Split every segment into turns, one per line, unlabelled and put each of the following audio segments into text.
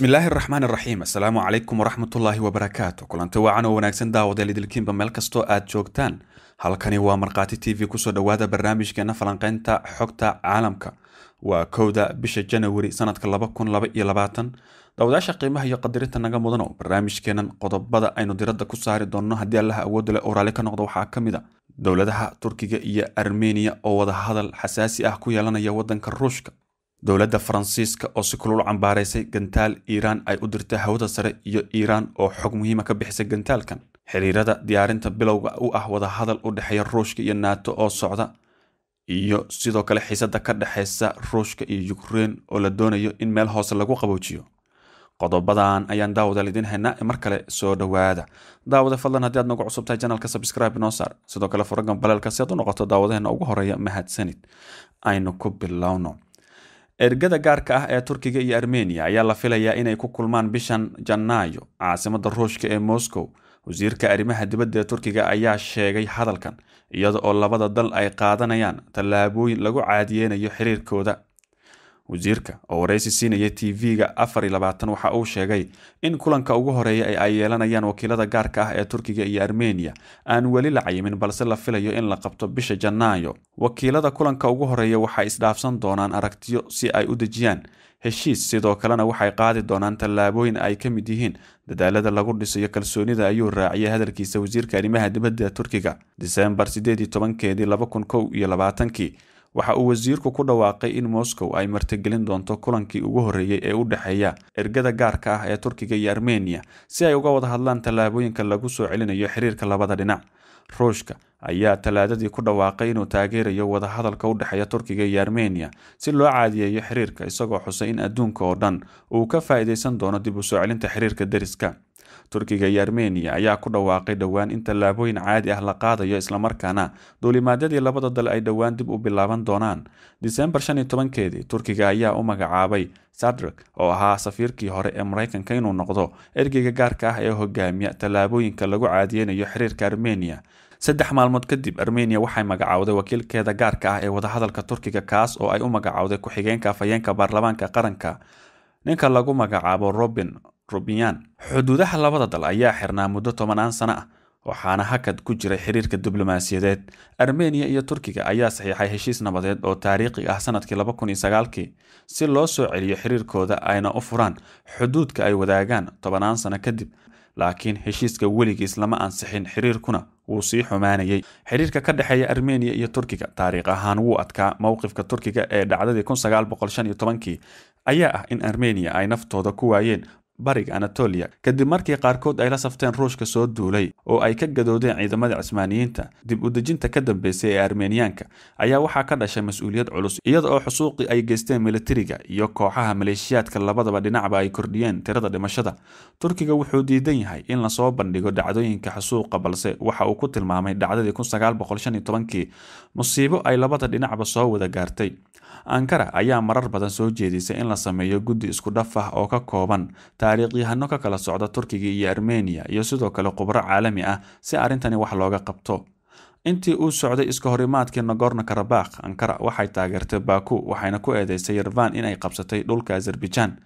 bismillaahi araxmaan araxiim assalaamu calaykum waraxmatullaahi wabarakaatu kulanti wacan oo wanaagsan daawadeel idilkiinba meel kastoo aad joogtaan halkani waa markhaati t v kusoo dhowaada barnaamijkeenna falanqeynta xogta caalamka waa kowda bisha janawari labaatan daawadaasha qiimaha iyo qadirinta naga mudan oo barnaamijkeenan qodobada aynu diradda ku saari doonno haddii allaha awoodda leh oo raalli ka noqda waxaa ka mid a ah dowladaha turkiga iyo armeniya oo wada hadal xasaasi ah ku yeelanaya waddanka ruushka dowladda faransiiska oo si kulul cambaaraysay gantaal iiraan ay u dirtay hawada sare iyo iiraan oo xog muhiima ka bixisay gantaalkan xiriirada diyaarinta bilowga u ah wadahadal u dhexeeya ruushka iyo naato oo socda iyo sidoo kale xiisada ka dhexaysa ruushka iyo ukrein oo la doonayo in meel hoose lagu qaboojiyo qodobadan ayaan daawada lidin haynaa mar kale soo dhowaada daawada fadlan haddii aad nagu cusubtahay janalka sabscribe noo saar sidoo kale furagan baleelka si aad u noqoto daawadaheenna ugu horeeya mahadsanid aynu ku bilowno ergada gaarka ah ee turkiga iyo armeniya ayaa la filayaa inay ku kulmaan bishan janaayo caasimadda ruushka ee moscow wasiirka arrimaha dibadda ee turkiga ayaa sheegay hadalkan iyada oo labada dal ay qaadanayaan tallaabooyin lagu caadiyeynayo xiriirkooda wasiirka oo wareysi siinaya t v-ga afar iyo labaatan waxa uu sheegay in kulanka ugu horeeya ee ay yeelanayaan wakiilada gaarka ah ee turkiga iyo armeniya aan weli la cayimin balse la filayo in la qabto bisha janaayo wakiilada kulanka ugu horeeya waxay isdhaafsan doonaan aragtiyo si ay u dejiyaan heshiis sidoo kalena waxay qaadi doonaan tallaabooyin ay ka mid yihiin dadaalada lagu dhisayo kalsoonida ayuu raaciyay hadalkiisa wasiirka arrimaha dibadda turkiga disembar sideed iyo tobankeedii laba kun kow iyo labaatankii waxa uu wasiirku ku dhawaaqay in moscow ay martigelin doonto kulankii ugu horreeyey ee u dhexeeya ergada gaarka ah ee turkiga iyo armeniya si ay uga wada hadlaan tallaabooyinka lagu soo celinayo xiriirka labada dhinac ruushka ayaa talaadadii ku dhawaaqay inuu taageerayo wadahadalka u dhexeeya turkiga iyo armeniya si loo caadiyeeyo xiriirka isagoo xusay in adduunka oo dhan uu ka faa'iidaysan doono dib u soo celinta xiriirka deriska turkiga iyo armeniya ayaa ku dhawaaqay dhowaan in tallaabooyin caadi ah la qaadayo islamarkaana duulimaadyadii labada dal ay dhowaan dib u bilaaban doonaan disembar shan iyo tobankeedii turkiga ayaa u magacaabay sadrik oo ahaa safiirkii hore ee maraykanka inuu noqdo ergeyga gaarka ah ee hogaamiya tallaabooyinka lagu caadiyeynayo xiriirka armeniya saddex maalmood kadib armeniya waxay magacaawday wakiilkeeda gaarka ah ee wadahadalka turkiga kaas oo ay u magacaawday ku-xigeenka afhayeenka baarlamaanka qaranka ninka lagu magacaabo robin rubiyaan xuduudaha labada dal ayaa xirnaa muddo tobanaan sano ah waxaana hakad ku jiray xiriirka diblomaasiyadeed armeniya iyo turkiga ayaa saxiixay heshiis nabadeed oo taariikhi ah sanadkii laba kun iyo sagaalkii si loo soo celiyo xiriirkooda ayna u furaan xuduudka ay wadaagaan tobanaan sano kadib laakiin heshiiska weligiis lama ansixin xiriirkuna wuu sii xumaanayay xiriirka ka dhexeeya armeniya iyo turkiga taariikh ahaan wuu adkaa mowqifka turkiga ee dhacdadii kun sagaal boqol shan iyo tobankii ayaa ah in armeniya ay naftooda ku waayeen bariga anatolia kadib markii qaarkood ay la safteen ruushka soo duulay oo ay ka gadoodeen ciidamada cismaaniyiinta dib u dejinta ka dambeysay ee armeniyaanka ayaa waxaa ka dhashay mas-uuliyad culus iyada oo xusuuqii ay geysteen milatariga iyo kooxaha maleeshiyaadka labadaba dhinacba ay kordhiyeen tirada dhimashada turkiga wuxuu diidan yahay in lasoo bandhigo dhacdooyinka xusuuqa balse waxa uu ku tilmaamay dhacdadii kii musiibo ay labada dhinacba soo wada gaartay ankara ayaa marar badan soo jeedisay in la sameeyo guddi isku dhaf ah oo ka kooban taariikhyahano ka kala socda turkiga iyo armeniya iyo sidoo kale khubro caalami ah si arrintani wax looga qabto intii uu socday iska horimaadkii nagorno karabakh ankara waxay taageertay baaku waxayna ku eedeysay yervan inay qabsatay dhulka azerbaijan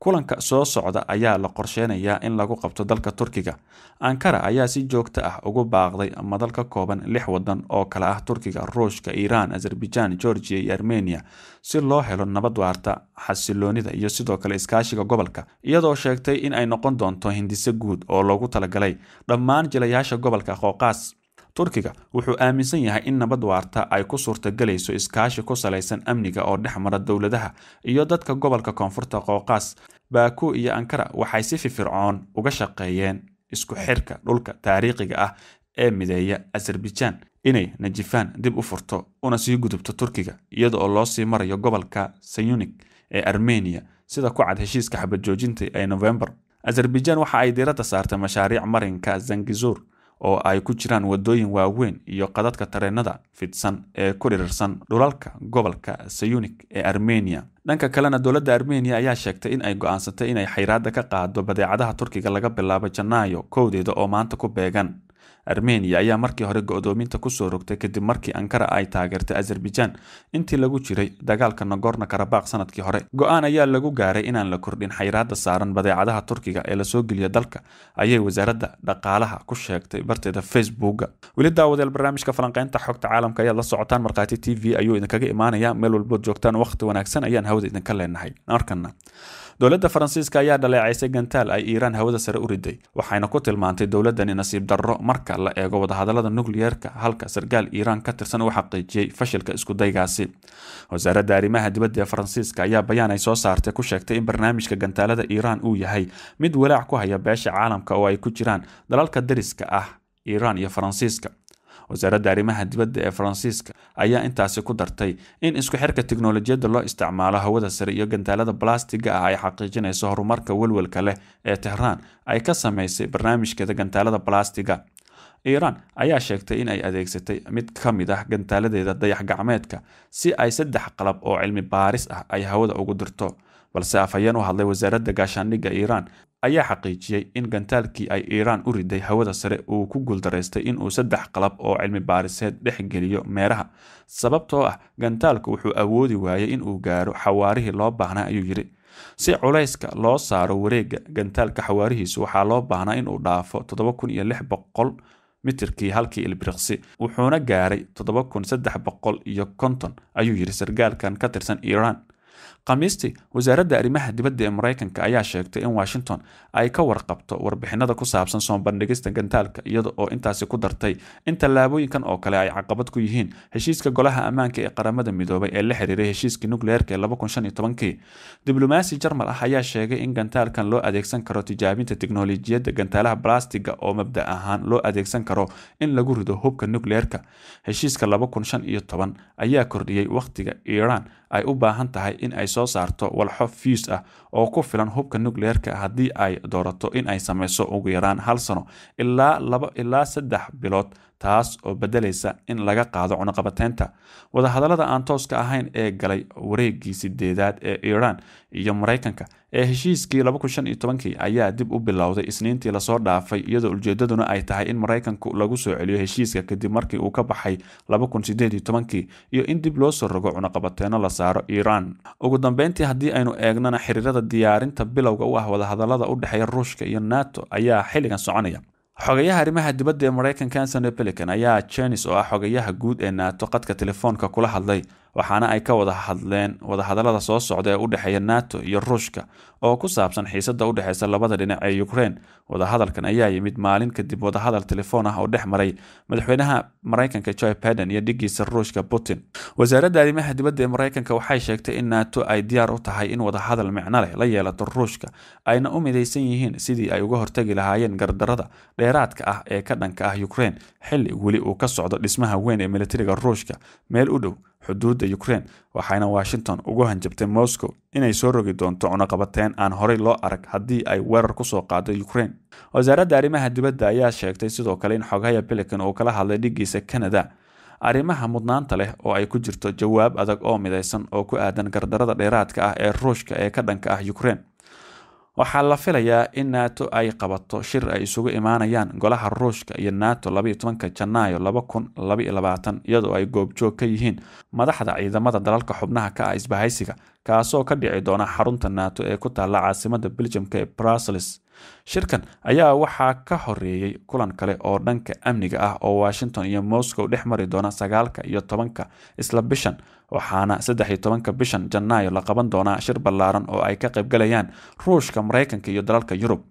kulanka soo socda ayaa la qorsheynayaa in lagu qabto dalka turkiga ankara ayaa si joogta ah ugu baaqday madal ka kooban lix wadan oo kale ah turkiga ruushka iiraan azerbaijan georgiya iyo armenia si loo helo nabad waarta xasiloonida iyo sidoo kale iskaashiga gobolka iyadoo sheegtay in ay noqon doonto hindise guud oo loogu talagalay dhammaan jilayaasha gobolka qooqaas turkiga wuxuu aaminsan yahay in nabad waarta ay ku suurtagelayso iskaashi ku salaysan amniga oo dhex mara dowladaha iyo dadka gobolka koonfurta qooqaas baaku iyo ankara waxay si fifircoon uga shaqeeyeen isku xirka dhulka taariikhiga ah ee mideeya azerbaijaan inay najifaan dib u furto una sii gudubto turkiga iyada oo loo sii marayo gobolka sayunik ee armeniya sida ku cad heshiiska xabad joojinta ee novembar azerbaijaan waxa ay diiradda saartay mashaariic marinka zangizur oo ay ku jiraan wadooyin waaweyn iyo qadadka tareennada fidsan ee ku dhirirsan dhulalka gobolka sayunik ee armeniya dhanka kalena dowladda armeniya ayaa sheegtay in ay go-aansatay inay xayraada ka qaado badeecadaha turkiga laga bilaabo janaayo kowdeeda oo maanta ku beegan armeniya ayaa markii hore go-doominta kusoo rogtay kadib markii ankara ay taageertay azerbaijan intii lagu jiray dagaalka nogorno karabaq sanadkii hore go-aan ayaa lagu gaaray inaan la kordhin xayraada saaran badeecadaha turkiga ee lasoo geliya dalka ayay wasaaradda dhaqaalaha ku sheegtay barteeda facebooka weli daawadeel barnaamijka falanqeynta xogta caalamka ayaad la socotaan markhaati t v ayuu idinkaga imaanaya meel walbood joogtaan wakhti wanaagsan ayaan hawada idinka leenahay markana dowladda faransiiska ayaa dhaleecaysay gantaal ay iiraan hawada sare u riday waxayna ku tilmaantay dowladdani nasiib darro marka la eego wadahadalada nukliyeerka halka sargaal iiraan ka tirsan uu xaqiijiyey fashilka iskudaygaasi wasaaradda arrimaha dibadda ee faransiiska ayaa bayaan ay soo saartay ku sheegtay in barnaamijka gantaalada iiraan uu yahay mid walaac ku haya beesha caalamka oo ay ku jiraan dalalka dariska ah iiraan iyo faransiiska wasaaradda arrimaha dibadda ee faransiiska ayaa intaasi ku dartay in isku xirka tiknolojiyadda loo isticmaalo hawada sare iyo gantaalada balastiga ah ay xaqiijinayso horumarka welwelka leh ee tehraan ay ka samaysay barnaamijkeeda gantaalada balastiga iiraan ayaa sheegtay in ay adeegsatay mid ka mid ah gantaaladeeda dayax gacmeedka si ay saddex qalab oo cilmi baaris ah ay hawada ugu dirto balse afhayeen u hadlay wasaaradda gaashaandhigga iiraan ayaa xaqiijiyey in gantaalkii ay iiraan u riday hawada sare uu ku guuldaraystay inuu saddex qalab oo cilmi baariseed dhex geliyo meeraha sababtoo ah gantaalku wuxuu awoodi waayay inuu gaaro xawaarihii loo baahnaa ayuu yidhi si culayska loo saaro wareegga gantaalka xawaarihiisu waxaa loo baahnaa inuu dhaafo mitirkii halkii ilbiriqsi wuxuuna gaaray iyo konton ayuu yidhi sargaalkan ka tirsan iiraan khamiistii wasaaradda arrimaha dibadda ee maraykanka ayaa sheegtay in washington ay ka warqabto warbixinada ku saabsan soo bandhigista gantaalka iyada oo intaasi ku dartay in tallaabooyinkan oo kale ay caqabad ku yihiin heshiiska golaha ammaanka ee qaramada midoobay ee la xiriiray heshiiskii nukleerka ee diblomaasi jarmal ah ayaa sheegay in gantaalkan loo adeegsan karo tijaabinta tiknolojiyadda gantaalaha balastiga oo mabda ahaan loo adeegsan karo in lagu rido hubka nukleerka heshiiska ayaa kordhiyey wakhtiga iiraan ay u baahan tahay in ay soo saarto walxo fiis ah oo ku filan hubka nucleerka haddii ay doorato in ay samayso ugu yaraan hal sano ilaa laba ilaa saddex bilood taas oo bedelaysa in laga qaado cunaqabateynta wadahadallada aan tooska ahayn ee galay wareegii sideedaad ee iran iyo maraykanka ee heshiiskii ayaa dib u bilowday isniintii lasoo dhaafay iyadoo ujeedaduna ay tahay in maraykanku lagu soo celiyo heshiiska kadib markii uu ka baxay iyo in dib loo soo rogo cunuqabateyno la saaro iran ugu dambeyntii haddii aynu eegnana xiriirada diyaarinta bilowga u ah wadahadallada u dhexeeya ruushka iyo nato ayaa xilligan soconaya xogayaha arrimaha dibadda ee maraykanka antony belican ayaa jens oo ah xogayaha guud ee naato khadka telefoonka kula hadlay waxaana ay ka wada hadleen wadahadallada soo socda ee u dhexeeya nato iyo ruushka oo ku saabsan xiisadda u dhexeysa labada dhinac ee ukrein wadahadalkan ayaa yimid maalin kadib wadahadal telefoon ah oo dhex maray madaxweynaha maraykanka joe baiden iyo dhiggiisa ruushka putin wasaaradda arrimaha dibadda ee maraykanka waxay sheegtay in nato ay diyaar u tahay in wadahadal micno leh la yeelato ruushka ayna u midaysan yihiin sidii ay uga hortegi lahaayeen gardarada dheeraadka ah ee ka dhanka ah ukrein xilli weli uu ka socdo dhismaha weyn ee milatariga ruushka meel u dhow xuduudda ukrein waxayna washington ugu hanjabtay moscow inay soo rogi doonto cunaqabateen aan horey loo arag haddii ay weerar kusoo qaado ukraine wasaaradda arrimaha dibadda ayaa sheegtay sidoo kale in xogahaya bilican uu kala hadlay dhiggiisa canada arrimaha mudnaanta leh oo ay ku jirto jawaab adag oo midaysan oo ku aadan gardarada dheeraadka ah ee ruushka ee ka dhanka ah ukrein waxaa la filayaa in naato ay qabato shir ay isugu imaanayaan golaha ruushka iyo nato labayotobanka janaayo laba kun labaiyo labaatan iyadoo ay goobjoog ka yihiin madaxda ciidamada dalalka xubnaha ka ah isbahaysiga kaasoo ka dhici doona xarunta naato ee ku taalla caasimada beljamka ee brussels shirkan ayaa waxaa ka horeeyey kulan kale oo dhanka amniga ah oo washington iyo moscow dhex mari doona sagaalka iyo tobanka isla bishan waxaana saddex iyo tobanka bishan janaayo la qaban doonaa shir ballaaran oo ay ka qaybgalayaan ruushka maraykanka iyo dalalka yurub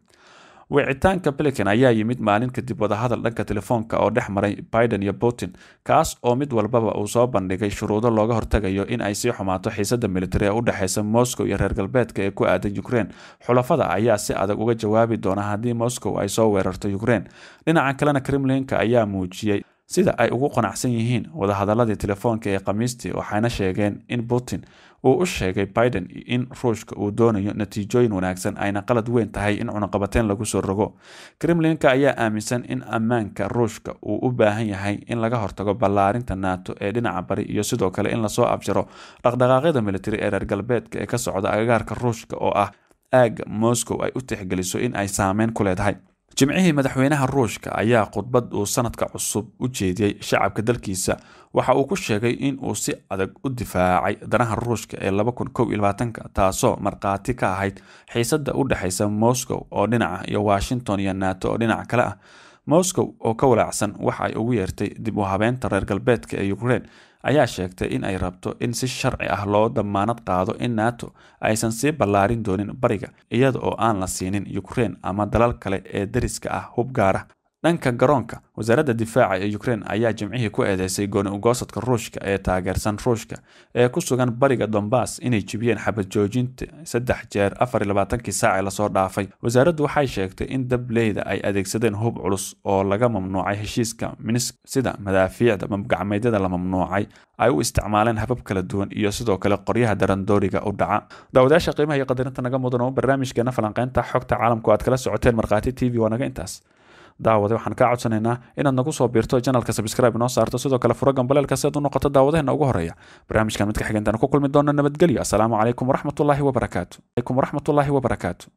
weecitaanka belican ayaa yimid maalin kadib wadahadal dhanka telefoonka oo dhex maray biden iyo putin kaas oo mid walbaba uu soo bandhigay shuruudo looga hortagayo in ay sii xumaato xiisada militari ee u dhexeysa moscow iyo reer galbeedka ee ku aadan ukrein xulafada ayaa si adag uga jawaabi doona haddii moscow ay soo weerarto ukraine dhinaca kalena kremlinka ayaa muujiyey sida ay ugu qanacsan yihiin wadahadaladii telefoonka ee khamiistii waxayna sheegeen in putin uu u sheegay biden in ruushka uu doonayo natiijooyin wanaagsan ayna qalad weyn tahay in cunaqabateen lagu soo rogo kremlinka ayaa aaminsan in ammaanka ruushka uu u baahan yahay in laga hortago ballaarinta naato ee dhinaca bari iyo sidoo kale in lasoo abjaro dhaqdhaqaaqyada militari ee reer galbeedka ee ka socda agagaarka ruushka oo ah aagga moscow ay u tixgeliso in ay saameyn ku leedahay jimcihii madaxweynaha ruushka ayaa khudbad uu sanadka cusub u jeediyey shacabka dalkiisa waxa uu ku sheegay in uu si adag u difaacay danaha ruushka ee taasoo markhaati ka ahayd xiisadda u dhexaysa moscow oo dhinaca iyo washington iyo nato oo dhinaca kale ah moscow oo ka walaacsan waxa ay ugu yeertay dib u habeynta reer galbeedka ee ukraine ayaa sheegtay in ay rabto in si sharci ah loo dammaanad qaado in naato aysan sii ballaarin doonin bariga iyada oo aan la siinin ukrein ama dalal kale ee dariska ah hub gaara ah dhanka garoonka wasaaradda difaaca ee ukrein ayaa jimcihii ku eedeysay gooni ugoosadka ruushka ee taageersan ruushka ee ku sugan bariga dombas inay jibiyeen xabad joojinta saddex jeer afar afarlabaatankii saacee lasoo dhaafay wasaaraddu waxay sheegtay in dableyda ay adeegsadeen hub culus oo laga mamnuucay heshiiska minisk sida madaafiicda mabgacmeedyada la mamnuucay ay u isticmaaleen habab kala duwan iyo sidoo kale qoryaha darandooriga u dhaca daawadayaasha qiimaha iyo qadarinta naga mudan oo barnaamijkeena falanqeynta xogta caalamku aad kala socoteen markhaati t v waa naga intaas daawaday waxaan kaa codsanaynaa inaad nagu soo biirto janalka sabscribe inoo saarto sidoo kale furo gambaleelka si aad u noqoto daawadeheena ugu horeeya barnaamijkan midka xigeentaan ku kulmi doona nabadgelyo assalaamu calaykum waraxmatullaahi wabarakaatu alaykum waraxmatullaahi wabarakaatu